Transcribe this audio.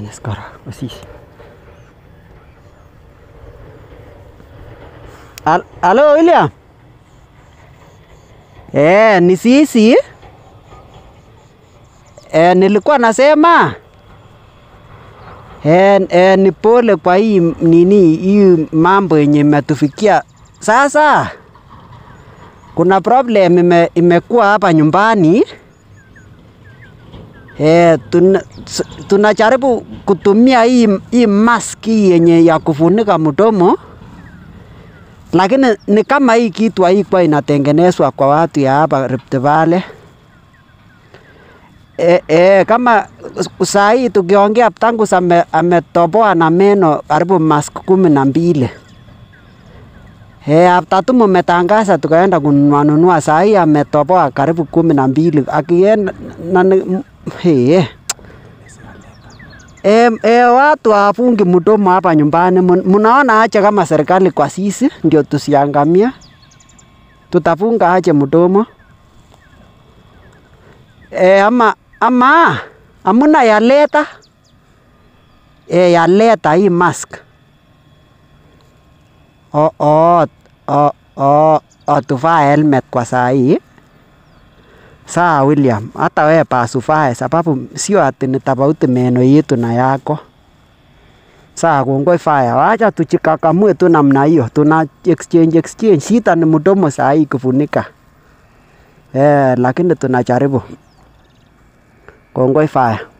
あですから precis. Al Hallå William! Eh, ni sisi? Eh, nilikuwa nasema eh, eh, ni pole kwa hii nini hii mambo yenye imetufikia sasa. Kuna problem ime, imekuwa hapa nyumbani E, tuna, kutumia hii, hii maski yenye ya kufunika mdomo, lakini ni kama hii kitu haikuwa inatengenezwa kwa watu ya hapa Rift Valley. Eh, eh, kama saa hii tukiongea tangu ametoboa na meno karibu mask kumi na mbili. E, after tu tukaenda kununua nunua, saa hii ametoboa karibu kumi na mbili akienda eh, Hey. E, e, watu wafungi mdomo hapa nyumbani, mnaona aje kama serikali kwa sisi ndio tusiangamia? Tutafunga aje mdomo? E, eh, ama ama amuna yaleta e, yaleta hii mask o, oh, o, oh, o, oh, o, o, tuvaa helmet kwa saa hii sa William hata wewe pasu fae sababu sio atene tabauti meno yetu na yako saa kongoi fae wacha tuchikakamue tu e namna hiyo tuna exchange exchange shita ni mdomo saa hii kufunika eh, lakini tunajaribu kongoi fae